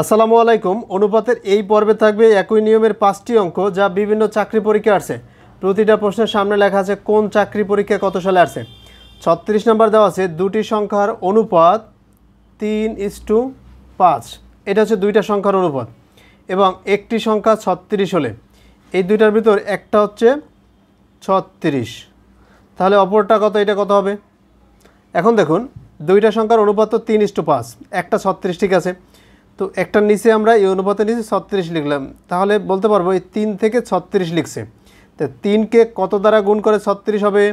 আসসালামু আলাইকুম অনুপাতের এই পর্বে থাকবে একই নিয়মের পাঁচটি অঙ্ক যা বিভিন্ন চাকরি পরীক্ষা আছে প্রতিটা প্রশ্নের সামনে লেখা আছে কোন চাকরি পরীক্ষা কত সালে আসছে ছত্রিশ নম্বর দেওয়া আছে দুটি সংখ্যার অনুপাত তিন ইস টু পাঁচ এটা হচ্ছে দুইটা সংখ্যার অনুপাত এবং একটি সংখ্যা ছত্রিশ হলে এই দুইটার ভিতর একটা হচ্ছে ছত্রিশ তাহলে অপরটা কত এটা কত হবে এখন দেখুন দুইটা সংখ্যার অনুপাত তো তিন ইস টু পাঁচ একটা ছত্রিশ ঠিক আছে তো একটার নিচে আমরা এই অনুপাতের নিচে ছত্রিশ লিখলাম তাহলে বলতে পারবো এই তিন থেকে ছত্রিশ লিখছে তো তিনকে কত দ্বারা গুণ করে ছত্রিশ হবে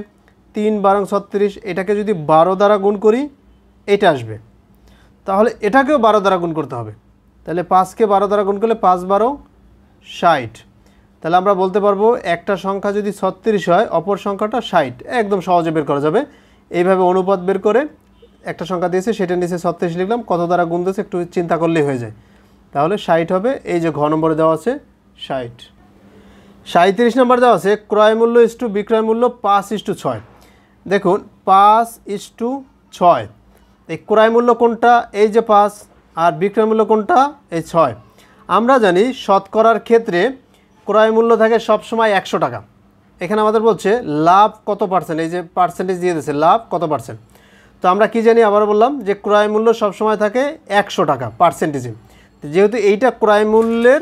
তিন বারং ছত্রিশ এটাকে যদি বারো দ্বারা গুণ করি এটা আসবে তাহলে এটাকেও বারো দ্বারা গুণ করতে হবে তাহলে পাঁচকে বারো দ্বারা গুণ করলে পাঁচ বারো ষাট তাহলে আমরা বলতে পারবো একটা সংখ্যা যদি ছত্রিশ হয় অপর সংখ্যাটা ষাট একদম সহজে বের করা যাবে এইভাবে অনুপাত বের করে একটা সংখ্যা দিয়েছে সেটার নিচে ছত্রিশ লিখলাম কত দ্বারা গুণ দিয়েছে একটু চিন্তা করলেই হয়ে যায় তাহলে ষাট হবে এই যে ঘ নম্বরে দেওয়া আছে ষাট সাঁত্রিশ নম্বর দেওয়া আছে ক্রয় মূল্য ইস টু বিক্রয় মূল্য পাঁচ ইস টু ছয় দেখুন পাঁচ ইস টু ছয় এই ক্রয় মূল্য কোনটা এই যে পাঁচ আর বিক্রয় মূল্য কোনটা এই ছয় আমরা জানি শতকরার ক্ষেত্রে ক্রয় মূল্য থাকে সবসময় একশো টাকা এখানে আমাদের বলছে লাভ কত পার্সেন্ট এই যে পার্সেন্টেজ দিয়ে দিয়েছে লাভ কত পার্সেন্ট তো আমরা কি জানি আবার বললাম যে ক্রয় মূল্য সবসময় থাকে একশো টাকা পার্সেন্টেজে যেহেতু এইটা ক্রয় মূল্যের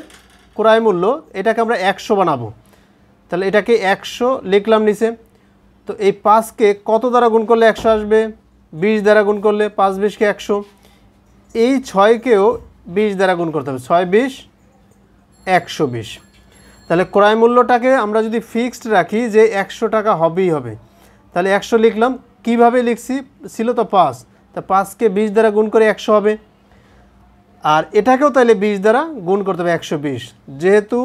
ক্রয় মূল্য এটাকে আমরা একশো বানাবো তাহলে এটাকে একশো লিখলাম নিচে তো এই পাঁচকে কত দ্বারা গুণ করলে একশো আসবে বিশ দ্বারা গুণ করলে পাঁচ বিশকে একশো এই ছয়কেও বিশ দ্বারা গুণ করতে হবে ছয় বিশ একশো বিশ তাহলে ক্রয় মূল্যটাকে আমরা যদি ফিক্সড রাখি যে একশো টাকা হবেই হবে তাহলে একশো লিখলাম কিভাবে লিখছি ছিল তো পাঁচ তা পাঁচকে বিশ দ্বারা গুণ করে একশো হবে আর এটাকেও তাহলে বিশ দ্বারা গুণ করতে হবে একশো বিশ যেহেতু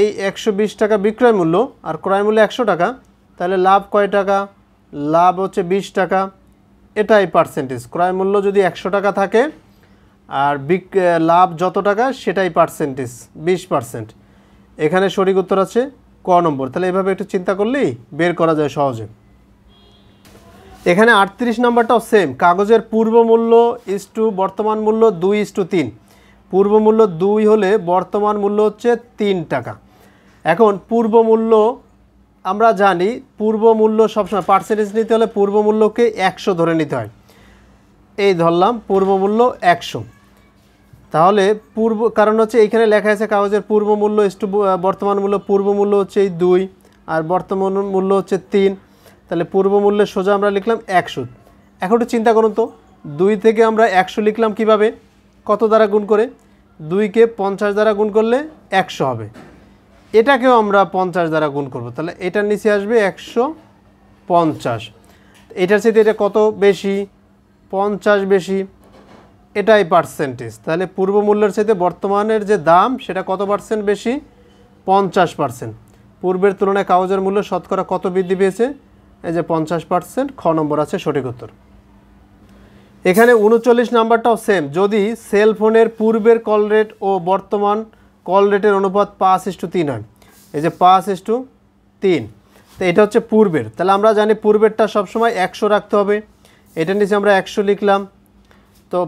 এই একশো বিশ টাকা বিক্রয় মূল্য আর ক্রয় মূল্য একশো টাকা তাহলে লাভ কয় টাকা লাভ হচ্ছে বিশ টাকা এটাই পার্সেন্টেজ ক্রয় মূল্য যদি একশো টাকা থাকে আর বিক লাভ যত টাকা সেটাই পার্সেন্টেজ বিশ পার্সেন্ট এখানে সঠিক উত্তর আছে ক নম্বর তাহলে এভাবে একটু চিন্তা করলেই বের করা যায় সহজে এখানে আটত্রিশ নম্বরটাও সেম কাগজের পূর্ব মূল্য ইস টু বর্তমান মূল্য দুই ইস টু তিন পূর্ব মূল্য দুই হলে বর্তমান মূল্য হচ্ছে তিন টাকা এখন পূর্ব মূল্য আমরা জানি পূর্ব মূল্য সবসময় পার্সেন্টেজ নিতে হলে পূর্ব মূল্যকে একশো ধরে নিতে হয় এই ধরলাম পূর্ব মূল্য একশো তাহলে পূর্ব কারণ হচ্ছে এইখানে লেখা আছে কাগজের পূর্ব মূল্য ইস টু বর্তমান মূল্য পূর্ব মূল্য হচ্ছে এই দুই আর বর্তমান মূল্য হচ্ছে তিন তাহলে পূর্ব মূল্যের সোজা আমরা লিখলাম একশো এখন একটু চিন্তা করুন তো দুই থেকে আমরা একশো লিখলাম কিভাবে কত দ্বারা গুণ করে দুইকে পঞ্চাশ দ্বারা গুণ করলে একশো হবে এটাকেও আমরা পঞ্চাশ দ্বারা গুণ করব তাহলে এটার নিচে আসবে একশো পঞ্চাশ এটার সাথে এটা কত বেশি পঞ্চাশ বেশি এটাই পার্সেন্টেজ তাহলে পূর্ব মূল্যের সাথে বর্তমানের যে দাম সেটা কত পার্সেন্ট বেশি পঞ্চাশ পার্সেন্ট পূর্বের তুলনায় কাগজের মূল্য শতকরা কত বৃদ্ধি পেয়েছে এই যে পঞ্চাশ পার্সেন্ট খ নম্বর আছে সঠিক উত্তর এখানে উনচল্লিশ নাম্বারটাও সেম যদি সেলফোনের পূর্বের কল রেট ও বর্তমান কল রেটের অনুপাত পাঁচ ইস্টু তিন হয় এই যে পাঁচ ইস্টু তিন তো এটা হচ্ছে পূর্বের তাহলে আমরা জানি পূর্বেরটা সবসময় একশো রাখতে হবে এটা নিচে আমরা একশো লিখলাম তো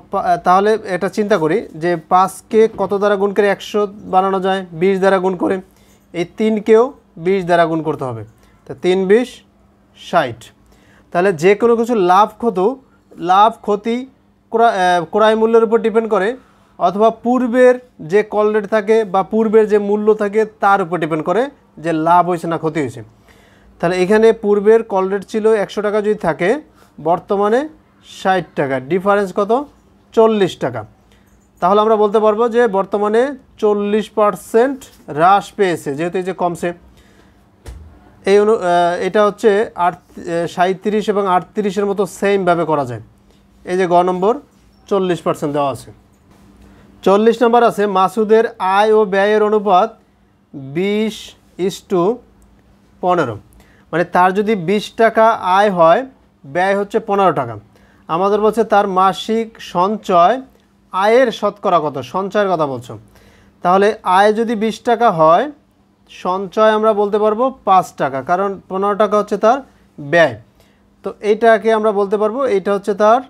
তাহলে এটা চিন্তা করি যে পাঁচকে কত দ্বারা গুণ করে একশো বানানো যায় বিশ দ্বারা গুণ করে এই তিনকেও বিশ দ্বারা গুণ করতে হবে তো তিন বিশ ষাট তাহলে যে কোনো কিছু লাভ ক্ষত লাভ ক্ষতি ক্রয় মূল্যের উপর ডিপেন্ড করে অথবা পূর্বের যে কল রেট থাকে বা পূর্বের যে মূল্য থাকে তার উপর ডিপেন্ড করে যে লাভ হয়েছে না ক্ষতি হয়েছে তাহলে এখানে পূর্বের কল রেট ছিল একশো টাকা যদি থাকে বর্তমানে ষাট টাকা ডিফারেন্স কত চল্লিশ টাকা তাহলে আমরা বলতে পারবো যে বর্তমানে চল্লিশ পারসেন্ট হ্রাস পেয়েছে যেহেতু এই যে কমছে এই অনু এটা হচ্ছে আট সাঁত্রিশ এবং আটত্রিশের মতো সেমভাবে করা যায় এই যে গ নম্বর চল্লিশ পার্সেন্ট দেওয়া আছে চল্লিশ নম্বর আছে মাসুদের আয় ও ব্যয়ের অনুপাত বিশ ইস টু পনেরো মানে তার যদি বিশ টাকা আয় হয় ব্যয় হচ্ছে পনেরো টাকা আমাদের বলছে তার মাসিক সঞ্চয় আয়ের শতকরা কত সঞ্চয়ের কথা বলছো তাহলে আয় যদি বিশ টাকা হয় সঞ্চয় আমরা বলতে পারবো পাঁচ টাকা কারণ পনেরো টাকা হচ্ছে তার ব্যয় তো এইটাকে আমরা বলতে পারবো এইটা হচ্ছে তার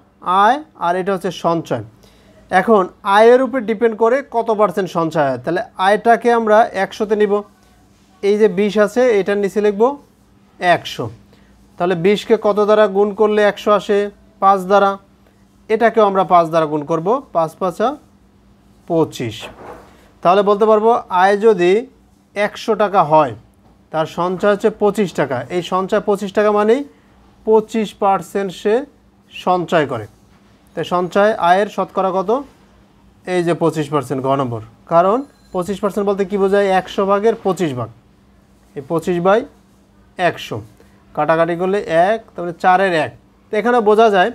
আয় আর এটা হচ্ছে সঞ্চয় এখন আয়ের উপর ডিপেন্ড করে কত পার্সেন্ট সঞ্চয় হয় তাহলে আয়টাকে আমরা একশোতে নিব এই যে বিশ আছে এটার নিচে লিখব একশো তাহলে বিশকে কত দ্বারা গুণ করলে একশো আসে পাঁচ দ্বারা এটাকেও আমরা পাঁচ দ্বারা গুণ করব পাঁচ পাঁচা পঁচিশ তাহলে বলতে পারবো আয় যদি একশো টাকা হয় তার সঞ্চয় হচ্ছে পঁচিশ টাকা এই সঞ্চয় পঁচিশ টাকা মানেই পঁচিশ পার্সেন্ট সে সঞ্চয় করে তাই সঞ্চয় আয়ের শতকরা কত এই যে পঁচিশ পার্সেন্ট গ নম্বর কারণ পঁচিশ পার্সেন্ট বলতে কী বোঝায় একশো ভাগের পঁচিশ ভাগ এই পঁচিশ বাই একশো কাটাকাটি করলে এক তারপরে চারের এক তো এখানে বোঝা যায়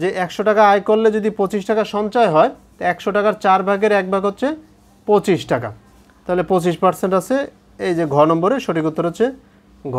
যে একশো টাকা আয় করলে যদি পঁচিশ টাকা সঞ্চয় হয় তো একশো টাকার চার ভাগের এক ভাগ হচ্ছে পঁচিশ টাকা তাহলে পঁচিশ পার্সেন্ট আছে এই যে ঘ নম্বরে সঠিক উত্তর হচ্ছে ঘ